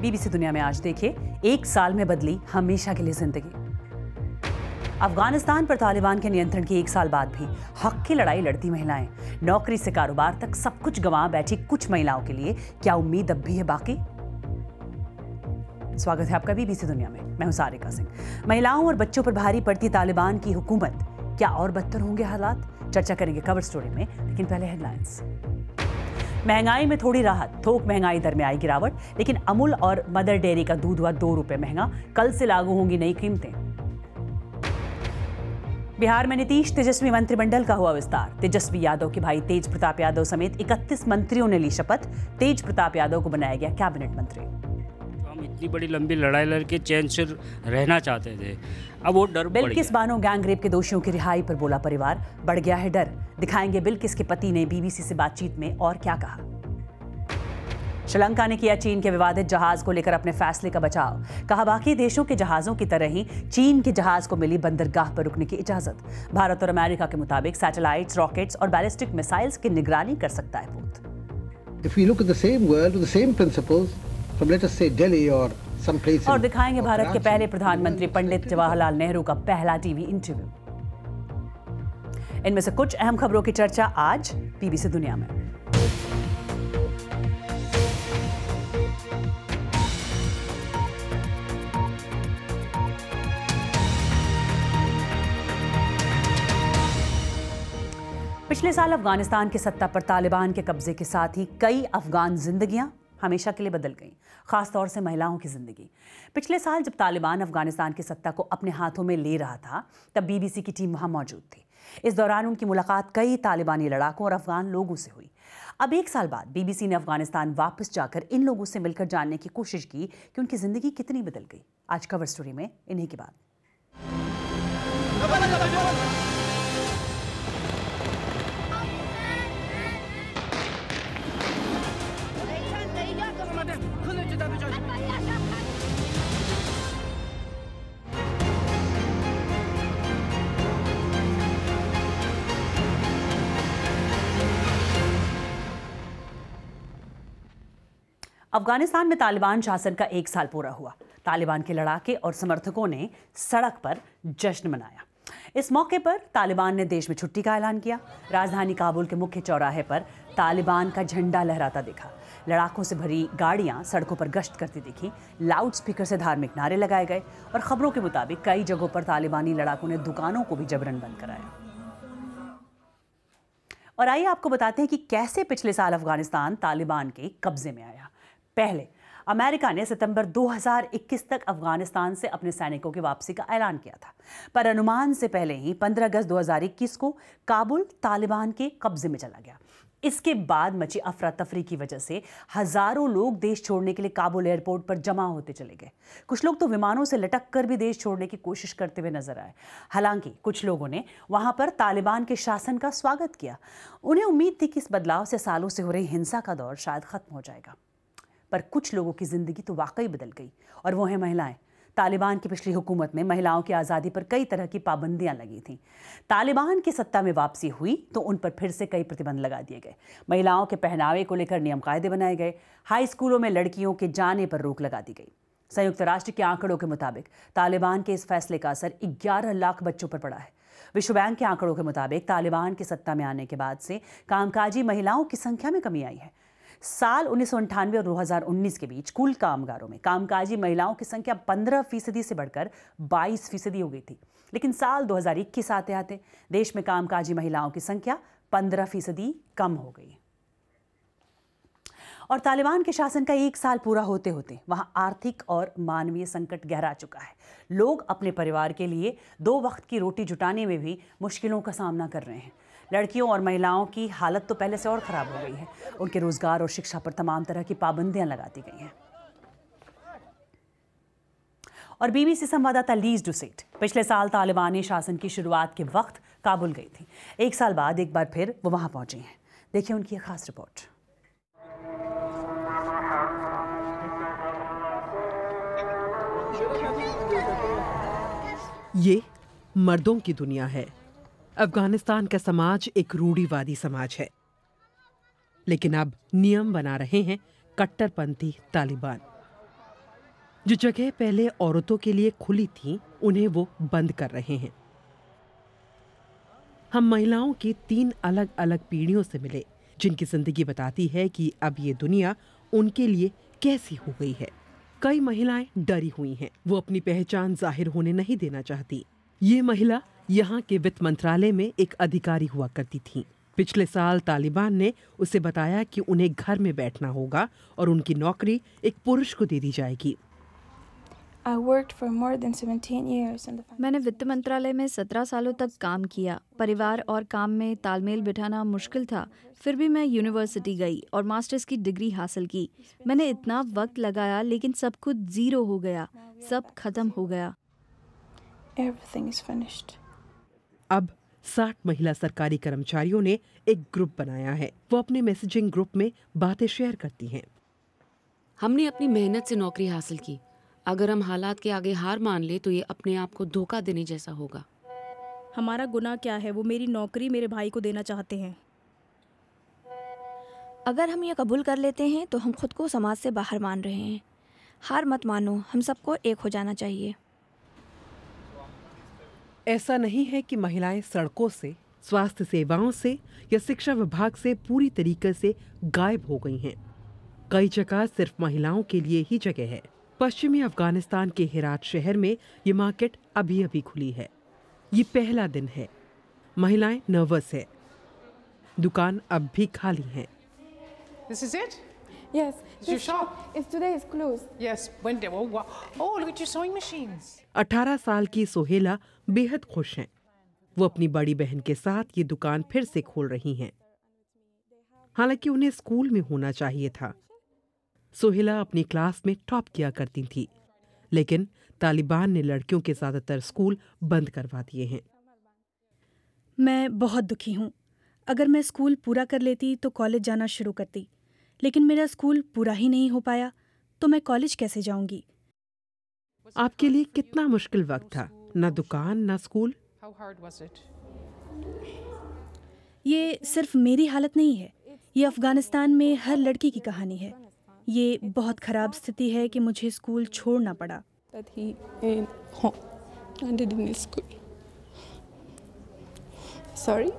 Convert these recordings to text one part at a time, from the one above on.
BBC दुनिया में आज देखिए एक साल में बदली हमेशा के लिए जिंदगी अफगानिस्तान पर तालिबान के नियंत्रण के एक साल बाद भी हक की लड़ाई लड़ती महिलाएं नौकरी से कारोबार तक सब कुछ गंवा बैठी कुछ महिलाओं के लिए क्या उम्मीद अब भी है बाकी स्वागत है आपका बीबीसी दुनिया में मैं हूं सारिका सिंह महिलाओं और बच्चों पर भारी पड़ती तालिबान की हुकूमत क्या और बदतर होंगे हालात चर्चा करेंगे कवर स्टोरी में लेकिन पहले हेडलाइंस महंगाई में थोड़ी राहत थोक महंगाई दर में आई गिरावट लेकिन अमूल और मदर डेयरी का दूध हुआ दो रुपए महंगा कल से लागू होंगी नई कीमतें बिहार में नीतीश तेजस्वी मंत्रिमंडल का हुआ विस्तार तेजस्वी यादव के भाई तेज प्रताप यादव समेत 31 मंत्रियों ने ली शपथ तेज प्रताप यादव को बनाया गया कैबिनेट मंत्री इतनी बड़ी लंबी लड़ाई लड़के चैन से रहना चाहते थे अब वो डर बिल किस बानो गैंग रेप के दोषियों की रिहाई पर बोला परिवार बढ़ गया है डर दिखाएंगे बिल किस के पति ने बीबीसी से बातचीत में और क्या कहा श्रीलंका ने किया चीन के विवादित जहाज को लेकर अपने फैसले का बचाव कहा बाकी देशों के जहाजों की तरह ही चीन के जहाज को मिली बंदरगाह पर रुकने की इजाजत भारत और अमेरिका के मुताबिक सैटेलाइट्स रॉकेट्स और बैलिस्टिक मिसाइल्स की निगरानी कर सकता है If we look at the same world with the from let us say Delhi or some place और दिखाएंगे भारत के पहले प्रधानमंत्री पंडित जवाहरलाल नेहरू का पहला टीवी इंटरव्यू इनमें से कुछ अहम खबरों की चर्चा आज पीबीसी दुनिया में पिछले साल अफगानिस्तान के सत्ता पर तालिबान के कब्जे के साथ ही कई अफगान जिंदगियां हमेशा के लिए बदल गई खासतौर से महिलाओं की ज़िंदगी पिछले साल जब तालिबान अफगानिस्तान की सत्ता को अपने हाथों में ले रहा था तब बीबीसी की टीम वहाँ मौजूद थी इस दौरान उनकी मुलाकात कई तालिबानी लड़ाकों और अफगान लोगों से हुई अब एक साल बाद बीबीसी ने अफगानिस्तान वापस जाकर इन लोगों से मिलकर जानने की कोशिश की कि उनकी ज़िंदगी कितनी बदल गई आज कवर स्टोरी में इन्हीं की बात अफगानिस्तान में तालिबान शासन का एक साल पूरा हुआ तालिबान के लड़ाके और समर्थकों ने सड़क पर जश्न मनाया इस मौके पर तालिबान ने देश में छुट्टी का ऐलान किया राजधानी काबुल के मुख्य चौराहे पर तालिबान का झंडा लहराता दिखा लड़ाकों से भरी गाड़ियां सड़कों पर गश्त करती दिखी लाउड स्पीकर से धार्मिक नारे लगाए गए और खबरों के मुताबिक कई जगहों पर तालिबानी लड़ाकों ने दुकानों को भी जबरन बंद कराया और आइए आपको बताते हैं कि कैसे पिछले साल अफगानिस्तान तालिबान के कब्जे में आया पहले अमेरिका ने सितंबर 2021 तक अफगानिस्तान से अपने सैनिकों की वापसी का ऐलान किया था पर अनुमान से पहले ही 15 अगस्त 2021 को काबुल तालिबान के कब्जे में चला गया इसके बाद मची अफरा तफरी की वजह से हजारों लोग देश छोड़ने के लिए काबुल एयरपोर्ट पर जमा होते चले गए कुछ लोग तो विमानों से लटक कर भी देश छोड़ने की कोशिश करते हुए नजर आए हालांकि कुछ लोगों ने वहां पर तालिबान के शासन का स्वागत किया उन्हें उम्मीद थी कि इस बदलाव से सालों से हो रही हिंसा का दौर शायद खत्म हो जाएगा पर कुछ लोगों की ज़िंदगी तो वाकई बदल गई और वो हैं महिलाएं तालिबान की पिछली हुकूमत में महिलाओं की आज़ादी पर कई तरह की पाबंदियां लगी थीं तालिबान की सत्ता में वापसी हुई तो उन पर फिर से कई प्रतिबंध लगा दिए गए महिलाओं के पहनावे को लेकर नियम कायदे बनाए गए हाई स्कूलों में लड़कियों के जाने पर रोक लगा दी गई संयुक्त राष्ट्र के आंकड़ों के मुताबिक तालिबान के इस फैसले का असर 11 लाख बच्चों पर पड़ा है विश्व बैंक के आंकड़ों के मुताबिक तालिबान की सत्ता में आने के बाद से कामकाजी महिलाओं की संख्या में कमी आई है साल उन्नीस और उन्नीस के बीच कुल कामगारों में कामकाजी महिलाओं की संख्या पंद्रह फीसदी से बढ़कर बाईस फीसदी हो गई थी लेकिन साल दो इक्कीस आते आते देश में कामकाजी महिलाओं की संख्या पंद्रह फीसदी कम हो गई और तालिबान के शासन का एक साल पूरा होते होते वहाँ आर्थिक और मानवीय संकट गहरा चुका है लोग अपने परिवार के लिए दो वक्त की रोटी जुटाने में भी मुश्किलों का सामना कर रहे हैं लड़कियों और महिलाओं की हालत तो पहले से और ख़राब हो गई है उनके रोज़गार और शिक्षा पर तमाम तरह की पाबंदियां लगा दी गई हैं और बीबीसी संवाददाता लीज डुसेट पिछले साल तालिबानी शासन की शुरुआत के वक्त काबुल गई थी एक साल बाद एक बार फिर वो वहाँ पहुँची हैं देखिए उनकी एक खास रिपोर्ट ये मर्दों की दुनिया है अफगानिस्तान का समाज एक रूढ़ीवादी समाज है लेकिन अब नियम बना रहे हैं कट्टरपंथी तालिबान जो जगह पहले औरतों के लिए खुली थी उन्हें वो बंद कर रहे हैं हम महिलाओं की तीन अलग अलग पीढ़ियों से मिले जिनकी जिंदगी बताती है कि अब ये दुनिया उनके लिए कैसी हो गई है कई महिलाएं डरी हुई हैं वो अपनी पहचान जाहिर होने नहीं देना चाहती ये महिला यहाँ के वित्त मंत्रालय में एक अधिकारी हुआ करती थी पिछले साल तालिबान ने उसे बताया कि उन्हें घर में बैठना होगा और उनकी नौकरी एक पुरुष को दे दी जाएगी मैंने वित्त मंत्रालय में सत्रह सालों तक काम किया परिवार और काम में तालमेल बिठाना मुश्किल था फिर भी मैं यूनिवर्सिटी गई और मास्टर्स की डिग्री हासिल की मैंने इतना वक्त लगाया लेकिन सब कुछ जीरो हो गया सब खत्म हो गया Everything is finished. अब साठ महिला सरकारी कर्मचारियों ने एक ग्रुप बनाया है वो अपने मैसेजिंग ग्रुप में बातें शेयर करती हैं हमने अपनी मेहनत से नौकरी हासिल की अगर हम हालात के आगे हार मान ले तो ये अपने आप को धोखा देने जैसा होगा हमारा गुना क्या है वो मेरी नौकरी मेरे भाई को देना चाहते हैं अगर हम ये कबूल कर लेते हैं तो हम खुद को समाज से बाहर मान रहे हैं हार मत मानो हम सबको एक हो जाना चाहिए ऐसा नहीं है कि महिलाएं सड़कों से स्वास्थ्य सेवाओं से या शिक्षा विभाग से पूरी तरीके से गायब हो गई हैं कई जगह सिर्फ महिलाओं के लिए ही जगह है पश्चिमी अफगानिस्तान के हिरात शहर में ये मार्केट अभी अभी खुली है ये पहला दिन है महिलाएं नर्वस है दुकान अब भी खाली है Yes. It's your shop? It's today is closed. Yes. When they, oh, oh, look at your sewing machines. 18 साल की सोहेला बेहद खुश हैं। वो अपनी बड़ी बहन के साथ ये दुकान फिर से खोल रही हैं। हालांकि उन्हें स्कूल में होना चाहिए था सोहेला अपनी क्लास में टॉप किया करती थी लेकिन तालिबान ने लड़कियों के ज़्यादातर स्कूल बंद करवा दिए हैं मैं बहुत दुखी हूँ अगर मैं स्कूल पूरा कर लेती तो कॉलेज जाना शुरू करती लेकिन मेरा स्कूल पूरा ही नहीं हो पाया तो मैं कॉलेज कैसे जाऊंगी आपके लिए कितना मुश्किल वक्त था ना दुकान ना स्कूल ये सिर्फ मेरी हालत नहीं है ये अफगानिस्तान में हर लड़की की कहानी है ये बहुत ख़राब स्थिति है कि मुझे स्कूल छोड़ना पड़ा सॉरी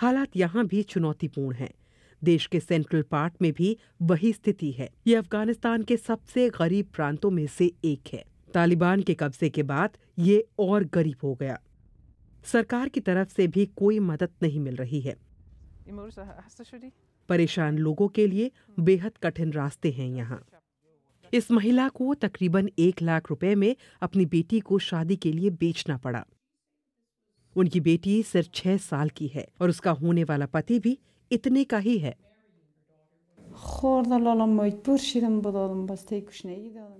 हालात यहाँ भी चुनौतीपूर्ण हैं देश के सेंट्रल पार्ट में भी वही स्थिति है ये अफगानिस्तान के सबसे गरीब प्रांतों में से एक है तालिबान के कब्जे के बाद ये और गरीब हो गया सरकार की तरफ से भी कोई मदद नहीं मिल रही है परेशान लोगों के लिए बेहद कठिन रास्ते हैं यहाँ इस महिला को तकरीबन एक लाख रुपए में अपनी बेटी को शादी के लिए बेचना पड़ा उनकी बेटी सिर्फ छह साल की है और उसका होने वाला पति भी इतने का ही है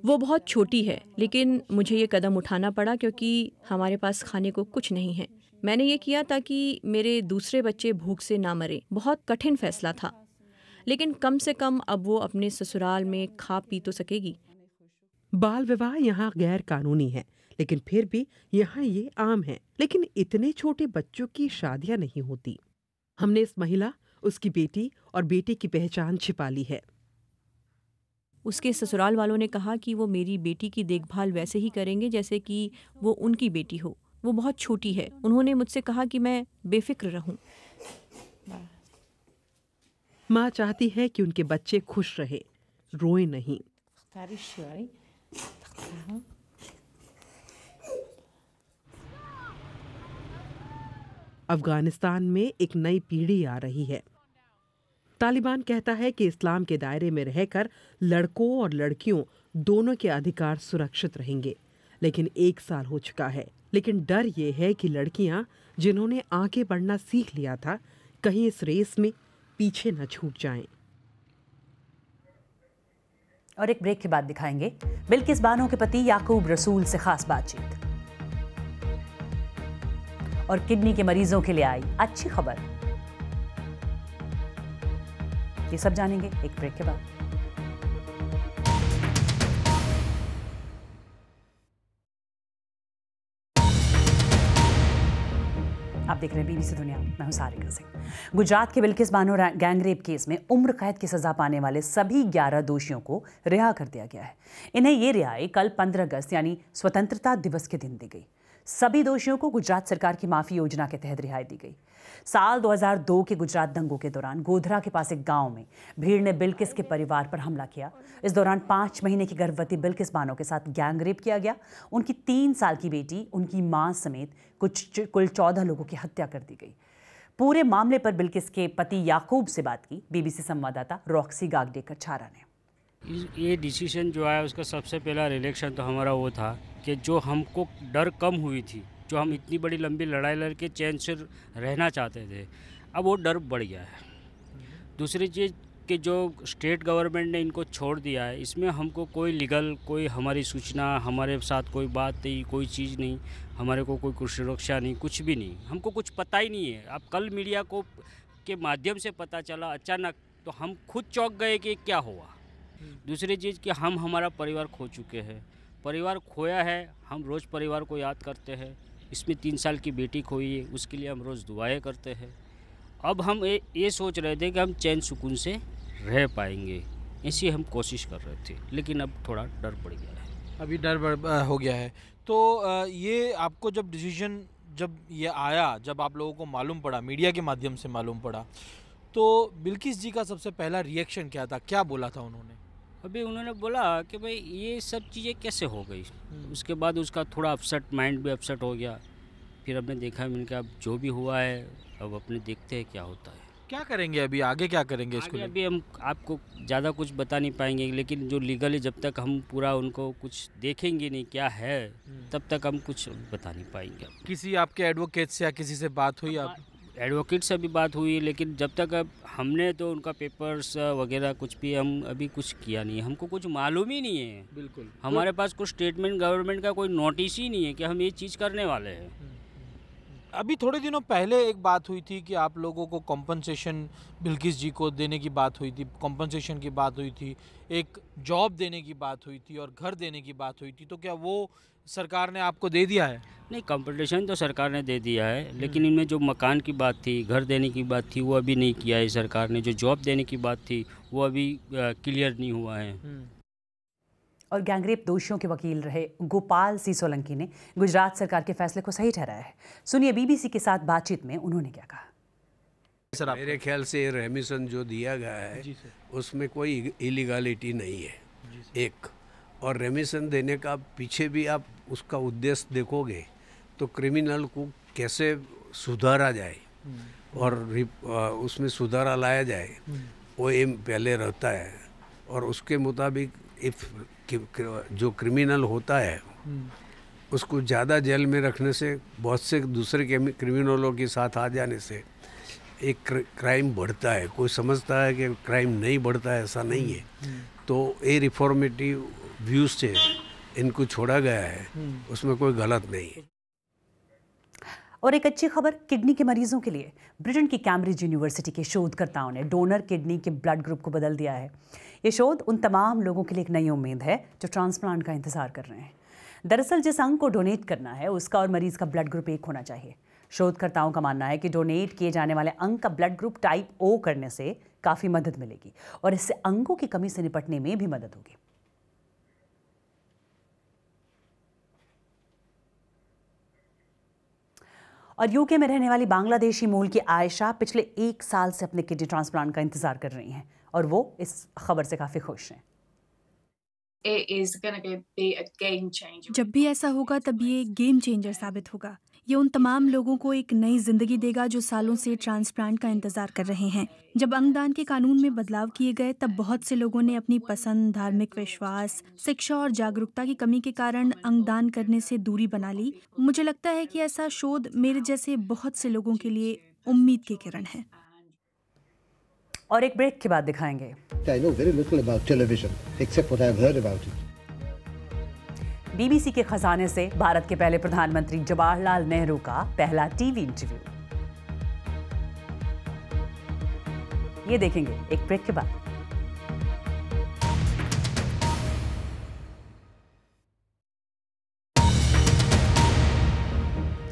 वो बहुत छोटी है लेकिन मुझे ये कदम उठाना पड़ा क्योंकि हमारे पास खाने को कुछ नहीं है मैंने ये किया ताकि मेरे दूसरे बच्चे भूख से ना मरे बहुत कठिन फैसला था लेकिन कम से कम अब वो अपने ससुराल में खा पी तो सकेगी बाल विवाह यहाँ गैर कानूनी है लेकिन फिर भी यहाँ ये आम है लेकिन इतने छोटे बच्चों की शादियाँ नहीं होती हमने इस महिला उसकी बेटी और बेटी की पहचान छिपा ली है उसके ससुराल वालों ने कहा कि वो मेरी बेटी की देखभाल वैसे ही करेंगे जैसे कि वो उनकी बेटी हो वो बहुत छोटी है उन्होंने मुझसे कहा कि मैं बेफिक्र रहूं। माँ चाहती है कि उनके बच्चे खुश रहे रोए नहीं अफगानिस्तान में एक नई पीढ़ी आ रही है तालिबान कहता है कि इस्लाम के दायरे में रहकर लड़कों और लड़कियों दोनों के अधिकार सुरक्षित रहेंगे लेकिन एक साल हो चुका है लेकिन डर ये है कि लड़कियां जिन्होंने आगे बढ़ना सीख लिया था कहीं इस रेस में पीछे न छूट जाएं। और एक ब्रेक के बाद दिखाएंगे बिल्किस बानो के पति याकूब रसूल से खास बातचीत और किडनी के मरीजों के लिए आई अच्छी खबर ये सब जानेंगे एक ब्रेक के बाद आप देख रहे हैं बीबीसी दुनिया मैं हूं सारिका सिंह गुजरात के बिल्किस बानो गैंगरेप केस में उम्र कैद की सजा पाने वाले सभी 11 दोषियों को रिहा कर दिया गया है इन्हें यह रिहाई कल 15 अगस्त यानी स्वतंत्रता दिवस के दिन दी गई सभी दोषियों को गुजरात सरकार की माफी योजना के तहत रिहाई दी गई साल 2002 के गुजरात दंगों के दौरान गोधरा के पास एक गांव में भीड़ ने बिल्किस के परिवार पर हमला किया इस दौरान पाँच महीने की गर्भवती बिल्किस बानो के साथ गैंग रेप किया गया उनकी तीन साल की बेटी उनकी माँ समेत कुछ कुल चौदह लोगों की हत्या कर दी गई पूरे मामले पर बिल्किस के पति याकूब से बात की बीबीसी संवाददाता रॉक्सी गागडेकर छारा ने ये डिसीजन जो आया उसका सबसे पहला रिलेक्शन तो हमारा वो था कि जो हमको डर कम हुई थी जो हम इतनी बड़ी लंबी लड़ाई लड़के चैन से रहना चाहते थे अब वो डर बढ़ गया है दूसरी चीज़ कि जो स्टेट गवर्नमेंट ने इनको छोड़ दिया है इसमें हमको कोई लीगल कोई हमारी सूचना हमारे साथ कोई बात नहीं कोई चीज़ नहीं हमारे को कोई सुरक्षा नहीं कुछ भी नहीं हमको कुछ पता ही नहीं है अब कल मीडिया को के माध्यम से पता चला अचानक तो हम खुद चौंक गए कि क्या हुआ दूसरी चीज़ कि हम हमारा परिवार खो चुके हैं परिवार खोया है हम रोज़ परिवार को याद करते हैं इसमें तीन साल की बेटी खोई है उसके लिए हम रोज़ दुआएं करते हैं अब हम ये ये सोच रहे थे कि हम चैन सुकून से रह पाएंगे ऐसी हम कोशिश कर रहे थे लेकिन अब थोड़ा डर पड़ गया है अभी डर हो गया है तो ये आपको जब डिसीजन जब ये आया जब आप लोगों को मालूम पड़ा मीडिया के माध्यम से मालूम पड़ा तो बिल्किस जी का सबसे पहला रिएक्शन क्या था क्या बोला था उन्होंने अभी उन्होंने बोला कि भाई ये सब चीज़ें कैसे हो गई हम्म। उसके बाद उसका थोड़ा अपसेट माइंड भी अपसेट हो गया फिर हमने देखा मैंने कहा अब जो भी हुआ है अब अपने देखते हैं क्या होता है क्या करेंगे अभी आगे क्या करेंगे इसको अभी हम आपको ज़्यादा कुछ बता नहीं पाएंगे लेकिन जो लीगली जब तक हम पूरा उनको कुछ देखेंगे नहीं क्या है हम्म। तब तक हम कुछ बता नहीं पाएंगे किसी आपके एडवोकेट से या किसी से बात हुई आप एडवोकेट से भी बात हुई लेकिन जब तक अब हमने तो उनका पेपर्स वगैरह कुछ भी हम अभी कुछ किया नहीं है हमको कुछ मालूम ही नहीं है बिल्कुल हमारे पास कुछ स्टेटमेंट गवर्नमेंट का कोई नोटिस ही नहीं है कि हम ये चीज़ करने वाले हैं हम्म। अभी थोड़े दिनों पहले एक बात हुई थी कि आप लोगों को कॉम्पनसेशन बिल्किस जी को देने की बात हुई थी कॉम्पनसेशन की बात हुई थी एक जॉब देने की बात हुई थी और घर देने की बात हुई थी तो क्या वो सरकार ने आपको दे दिया है नहीं कॉम्पनसेशन तो सरकार ने दे दिया है हम्म। लेकिन इनमें जो मकान की बात थी घर देने की बात थी वो अभी नहीं किया है सरकार ने जो जॉब देने की बात थी वो अभी क्लियर नहीं हुआ है हम्म। और गैंगरेप दोषियों के वकील रहे गोपाल सिंह सोलंकी ने गुजरात सरकार के फैसले को सही ठहराया है सुनिए बीबीसी के साथ बातचीत में उन्होंने क्या कहा सर मेरे ख्याल से रेमिसन जो दिया गया है उसमें कोई इलीगलिटी नहीं है एक और रेमिशन देने का पीछे भी आप उसका उद्देश्य देखोगे तो क्रिमिनल को कैसे सुधारा जाए हम्म। और उसमें सुधारा लाया जाए हम्म। वो एम पहले रहता है और उसके मुताबिक इफ जो क्रिमिनल होता है हम्म। उसको ज़्यादा जेल में रखने से बहुत से दूसरे क्रिमिनलों के साथ आ जाने से एक क्राइम बढ़ता है कोई समझता है कि क्राइम नहीं बढ़ता है ऐसा नहीं हम्म, है हम्म। तो ए रिफॉर्मेटिव व्यूज से इनको छोड़ा गया है उसमें कोई गलत नहीं है और एक अच्छी खबर किडनी के मरीजों के लिए ब्रिटेन की कैम्ब्रिज यूनिवर्सिटी के शोधकर्ताओं ने डोनर किडनी के ब्लड ग्रुप को बदल दिया है ये शोध उन तमाम लोगों के लिए एक नई उम्मीद है जो ट्रांसप्लांट का इंतजार कर रहे हैं दरअसल जिस अंग को डोनेट करना है उसका और मरीज का ब्लड ग्रुप एक होना चाहिए शोधकर्ताओं का मानना है कि डोनेट किए जाने वाले अंग का ब्लड ग्रुप टाइप ओ करने से काफ़ी मदद मिलेगी और इससे अंगों की कमी से निपटने में भी मदद होगी और यूके में रहने वाली बांग्लादेशी मूल की आयशा पिछले एक साल से अपने किडनी ट्रांसप्लांट का इंतजार कर रही हैं और वो इस खबर से काफ़ी खुश हैं जब भी ऐसा होगा तब ये गेम चेंजर साबित होगा ये उन तमाम लोगों को एक नई जिंदगी देगा जो सालों से ट्रांसप्लांट का इंतजार कर रहे हैं जब अंगदान के कानून में बदलाव किए गए तब बहुत से लोगों ने अपनी पसंद धार्मिक विश्वास शिक्षा और जागरूकता की कमी के कारण अंगदान करने से दूरी बना ली मुझे लगता है कि ऐसा शोध मेरे जैसे बहुत से लोगों के लिए उम्मीद के किरण है और एक ब्रेक के बाद दिखाएंगे I बीबीसी के खजाने से भारत के पहले प्रधानमंत्री जवाहरलाल नेहरू का पहला टीवी इंटरव्यू ये देखेंगे एक ब्रेक के बाद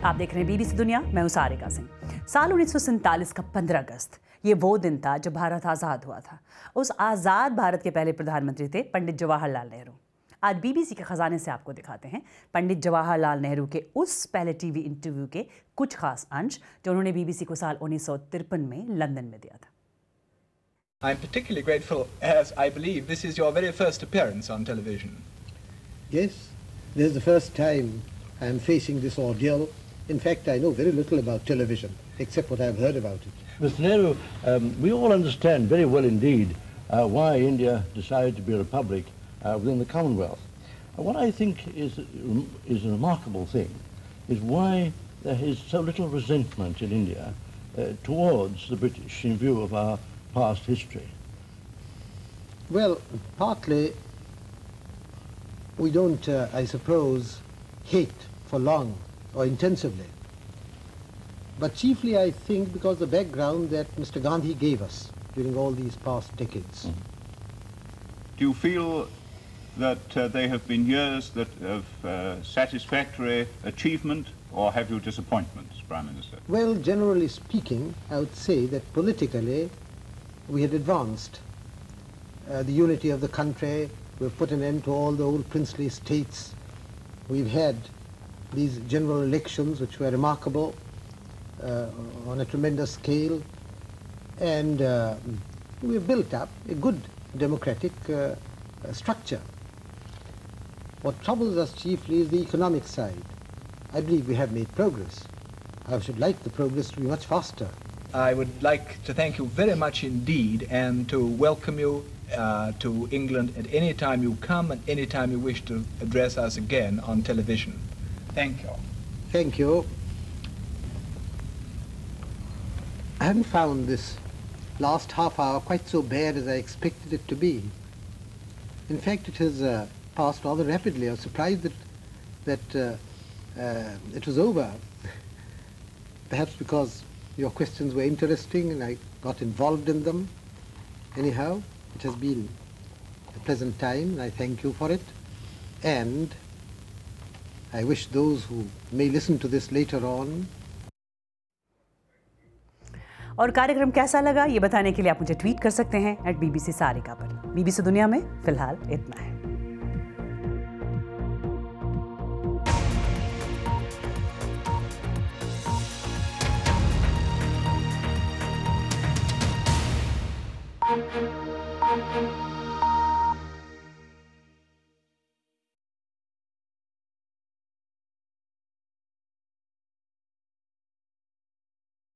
आप देख रहे हैं बीबीसी दुनिया मैं हूं सारिका सिंह साल उन्नीस का 15 अगस्त ये वो दिन था जब भारत आज़ाद हुआ था उस आज़ाद भारत के पहले प्रधानमंत्री थे पंडित जवाहरलाल नेहरू आज बीबीसी के ख़जाने से आपको दिखाते हैं पंडित जवाहरलाल नेहरू के उस पहले टीवी इंटरव्यू के कुछ खास अंश जो उन्होंने बीबीसी को साल उन्नीस में लंदन में दिया था I'm particularly grateful as I believe this is your very first appearance on television. Yes, this is the first time I'm facing this ordeal. In fact, I know very little about television, except what I have heard about it. Mr. Nehru, um, we all understand very well indeed uh, why India decided to be a republic uh, within the Commonwealth. Uh, what I think is, is a remarkable thing is why there is so little resentment in India uh, towards the British in view of our past history. Well, partly we don't, uh, I suppose, hate for long or intensively. But chiefly, I think, because the background that Mr. Gandhi gave us during all these past decades. Mm. Do you feel that uh, they have been years that of uh, satisfactory achievement, or have you disappointments, Prime Minister? Well, generally speaking, I would say that politically we had advanced. Uh, the unity of the country, we've put an end to all the old princely states, we've had these general elections which were remarkable uh, on a tremendous scale, and uh, we've built up a good democratic uh, structure. What troubles us chiefly is the economic side. I believe we have made progress. I should like the progress to be much faster. I would like to thank you very much indeed and to welcome you uh, to England at any time you come and any time you wish to address us again on television. Thank you. Thank you. I haven't found this last half hour quite so bad as I expected it to be. In fact, it has uh, passed rather rapidly. I was surprised that, that uh, uh, it was over, perhaps because your questions were interesting and I got involved in them. Anyhow, it has been a pleasant time and I thank you for it. And I wish those who may listen to this later on और कार्यक्रम कैसा लगा ये बताने के लिए आप मुझे ट्वीट कर सकते हैं एट बी सारिका पर बीबीसी दुनिया में फिलहाल इतना है